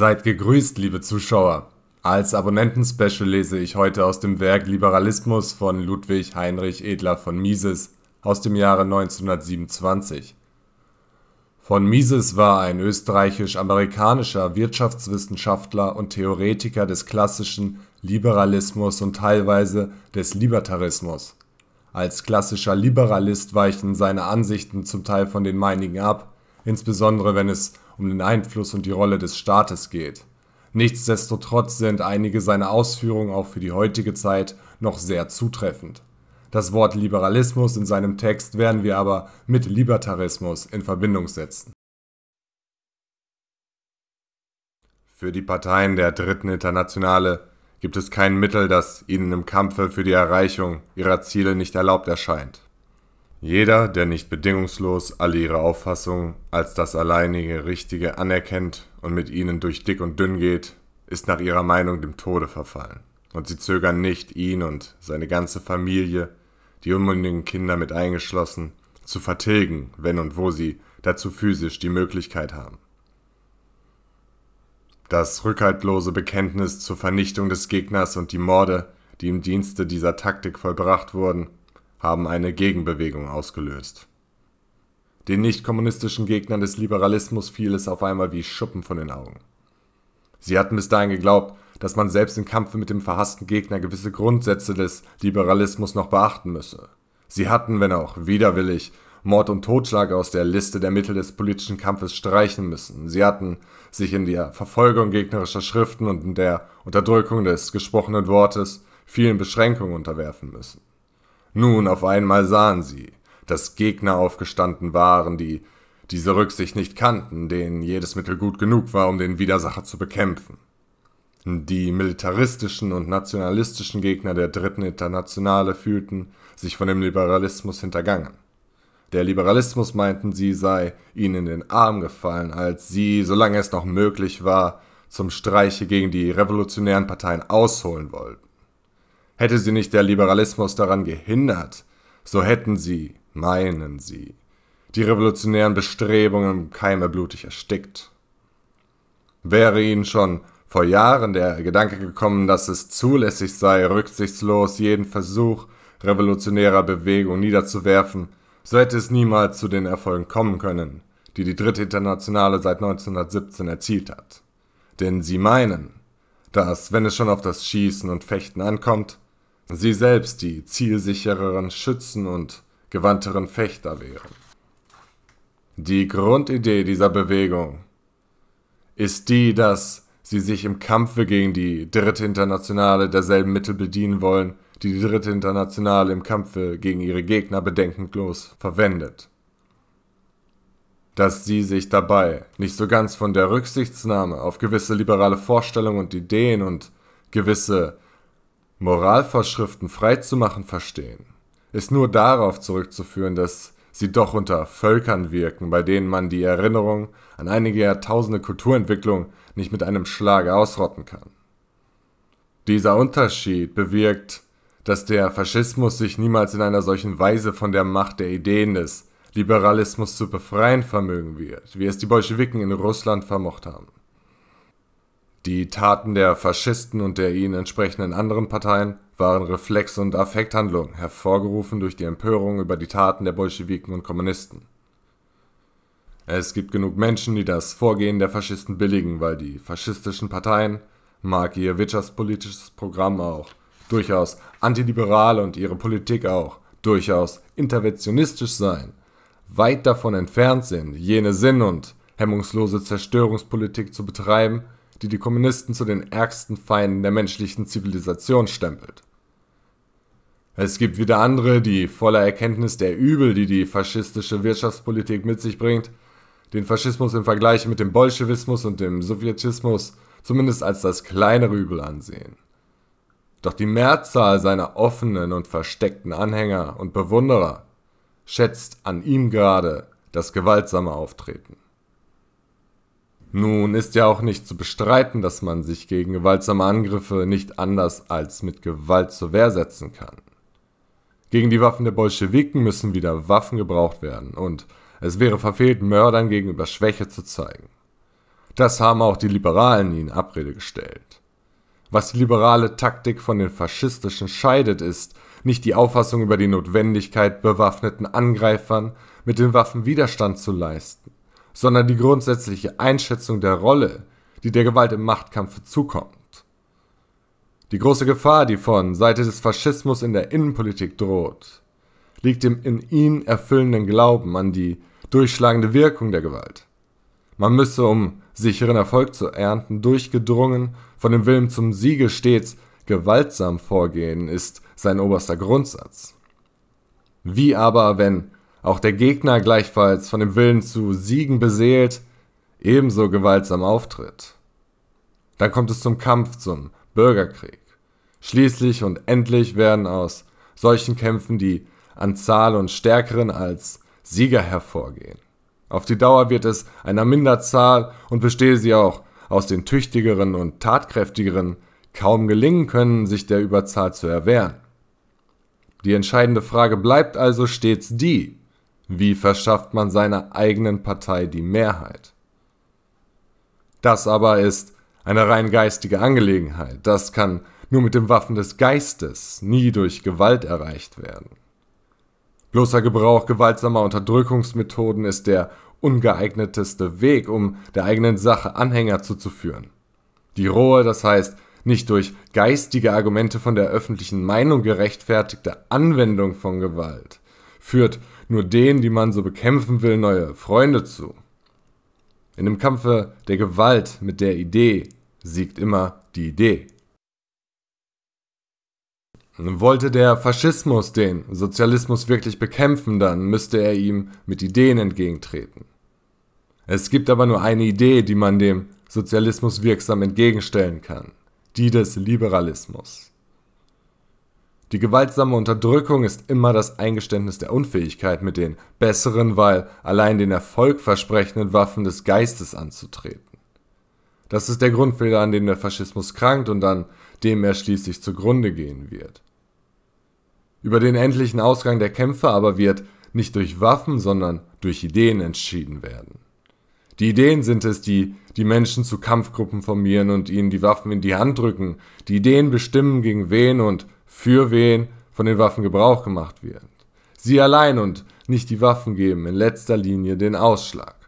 Seid gegrüßt, liebe Zuschauer. Als Abonnenten-Special lese ich heute aus dem Werk Liberalismus von Ludwig Heinrich Edler von Mises aus dem Jahre 1927. Von Mises war ein österreichisch-amerikanischer Wirtschaftswissenschaftler und Theoretiker des klassischen Liberalismus und teilweise des Libertarismus. Als klassischer Liberalist weichen seine Ansichten zum Teil von den meinigen ab, insbesondere wenn es um den Einfluss und die Rolle des Staates geht. Nichtsdestotrotz sind einige seiner Ausführungen auch für die heutige Zeit noch sehr zutreffend. Das Wort Liberalismus in seinem Text werden wir aber mit Libertarismus in Verbindung setzen. Für die Parteien der Dritten Internationale gibt es kein Mittel, das ihnen im Kampfe für die Erreichung ihrer Ziele nicht erlaubt erscheint. Jeder, der nicht bedingungslos alle ihre Auffassungen als das alleinige Richtige anerkennt und mit ihnen durch dick und dünn geht, ist nach ihrer Meinung dem Tode verfallen. Und sie zögern nicht, ihn und seine ganze Familie, die unmündigen Kinder mit eingeschlossen, zu vertilgen, wenn und wo sie dazu physisch die Möglichkeit haben. Das rückhaltlose Bekenntnis zur Vernichtung des Gegners und die Morde, die im Dienste dieser Taktik vollbracht wurden, haben eine Gegenbewegung ausgelöst. Den nichtkommunistischen Gegnern des Liberalismus fiel es auf einmal wie Schuppen von den Augen. Sie hatten bis dahin geglaubt, dass man selbst im Kampfe mit dem verhassten Gegner gewisse Grundsätze des Liberalismus noch beachten müsse. Sie hatten, wenn auch widerwillig, Mord und Totschlag aus der Liste der Mittel des politischen Kampfes streichen müssen. Sie hatten sich in der Verfolgung gegnerischer Schriften und in der Unterdrückung des gesprochenen Wortes vielen Beschränkungen unterwerfen müssen. Nun auf einmal sahen sie, dass Gegner aufgestanden waren, die diese Rücksicht nicht kannten, denen jedes Mittel gut genug war, um den Widersacher zu bekämpfen. Die militaristischen und nationalistischen Gegner der Dritten Internationale fühlten sich von dem Liberalismus hintergangen. Der Liberalismus meinten sie sei ihnen in den Arm gefallen, als sie, solange es noch möglich war, zum Streiche gegen die revolutionären Parteien ausholen wollten. Hätte sie nicht der Liberalismus daran gehindert, so hätten sie, meinen sie, die revolutionären Bestrebungen im Keime blutig erstickt. Wäre ihnen schon vor Jahren der Gedanke gekommen, dass es zulässig sei, rücksichtslos jeden Versuch revolutionärer Bewegung niederzuwerfen, so hätte es niemals zu den Erfolgen kommen können, die die Dritte Internationale seit 1917 erzielt hat. Denn sie meinen, dass, wenn es schon auf das Schießen und Fechten ankommt, sie selbst die zielsichereren Schützen und gewandteren Fechter wären. Die Grundidee dieser Bewegung ist die, dass sie sich im Kampfe gegen die Dritte Internationale derselben Mittel bedienen wollen, die die Dritte Internationale im Kampfe gegen ihre Gegner bedenkenlos verwendet. Dass sie sich dabei nicht so ganz von der Rücksichtnahme auf gewisse liberale Vorstellungen und Ideen und gewisse Moralvorschriften freizumachen verstehen, ist nur darauf zurückzuführen, dass sie doch unter Völkern wirken, bei denen man die Erinnerung an einige Jahrtausende Kulturentwicklung nicht mit einem Schlag ausrotten kann. Dieser Unterschied bewirkt, dass der Faschismus sich niemals in einer solchen Weise von der Macht der Ideen des Liberalismus zu befreien vermögen wird, wie es die Bolschewiken in Russland vermocht haben. Die Taten der Faschisten und der ihnen entsprechenden anderen Parteien waren Reflex- und Affekthandlung, hervorgerufen durch die Empörung über die Taten der Bolschewiken und Kommunisten. Es gibt genug Menschen, die das Vorgehen der Faschisten billigen, weil die faschistischen Parteien, mag ihr wirtschaftspolitisches Programm auch, durchaus antiliberal und ihre Politik auch, durchaus interventionistisch sein, weit davon entfernt sind, jene Sinn und hemmungslose Zerstörungspolitik zu betreiben, die die Kommunisten zu den ärgsten Feinden der menschlichen Zivilisation stempelt. Es gibt wieder andere, die voller Erkenntnis der Übel, die die faschistische Wirtschaftspolitik mit sich bringt, den Faschismus im Vergleich mit dem Bolschewismus und dem Sowjetismus zumindest als das kleinere Übel ansehen. Doch die Mehrzahl seiner offenen und versteckten Anhänger und Bewunderer schätzt an ihm gerade das gewaltsame Auftreten. Nun ist ja auch nicht zu bestreiten, dass man sich gegen gewaltsame Angriffe nicht anders als mit Gewalt zur Wehr setzen kann. Gegen die Waffen der Bolschewiken müssen wieder Waffen gebraucht werden und es wäre verfehlt, Mördern gegenüber Schwäche zu zeigen. Das haben auch die Liberalen in Abrede gestellt. Was die liberale Taktik von den faschistischen scheidet, ist nicht die Auffassung über die Notwendigkeit, bewaffneten Angreifern mit den Waffen Widerstand zu leisten sondern die grundsätzliche Einschätzung der Rolle, die der Gewalt im Machtkampf zukommt. Die große Gefahr, die von Seite des Faschismus in der Innenpolitik droht, liegt im in ihn erfüllenden Glauben an die durchschlagende Wirkung der Gewalt. Man müsse, um sicheren Erfolg zu ernten, durchgedrungen von dem Willen zum Siege stets gewaltsam vorgehen, ist sein oberster Grundsatz. Wie aber, wenn auch der Gegner gleichfalls von dem Willen zu siegen beseelt, ebenso gewaltsam auftritt. Dann kommt es zum Kampf, zum Bürgerkrieg. Schließlich und endlich werden aus solchen Kämpfen die an Zahl und Stärkeren als Sieger hervorgehen. Auf die Dauer wird es einer Minderzahl und bestehe sie auch aus den Tüchtigeren und Tatkräftigeren kaum gelingen können, sich der Überzahl zu erwehren. Die entscheidende Frage bleibt also stets die, wie verschafft man seiner eigenen Partei die Mehrheit? Das aber ist eine rein geistige Angelegenheit. Das kann nur mit den Waffen des Geistes, nie durch Gewalt erreicht werden. Bloßer Gebrauch gewaltsamer Unterdrückungsmethoden ist der ungeeigneteste Weg, um der eigenen Sache Anhänger zuzuführen. Die rohe, das heißt nicht durch geistige Argumente von der öffentlichen Meinung gerechtfertigte Anwendung von Gewalt führt nur denen, die man so bekämpfen will, neue Freunde zu. In dem Kampfe der Gewalt mit der Idee siegt immer die Idee. Wollte der Faschismus den Sozialismus wirklich bekämpfen, dann müsste er ihm mit Ideen entgegentreten. Es gibt aber nur eine Idee, die man dem Sozialismus wirksam entgegenstellen kann, die des Liberalismus. Die gewaltsame Unterdrückung ist immer das Eingeständnis der Unfähigkeit, mit den besseren, weil allein den Erfolg versprechenden Waffen des Geistes anzutreten. Das ist der Grundfehler, an dem der Faschismus krankt und an dem er schließlich zugrunde gehen wird. Über den endlichen Ausgang der Kämpfe aber wird nicht durch Waffen, sondern durch Ideen entschieden werden. Die Ideen sind es, die die Menschen zu Kampfgruppen formieren und ihnen die Waffen in die Hand drücken. Die Ideen bestimmen, gegen wen und für wen von den Waffen Gebrauch gemacht wird. Sie allein und nicht die Waffen geben in letzter Linie den Ausschlag.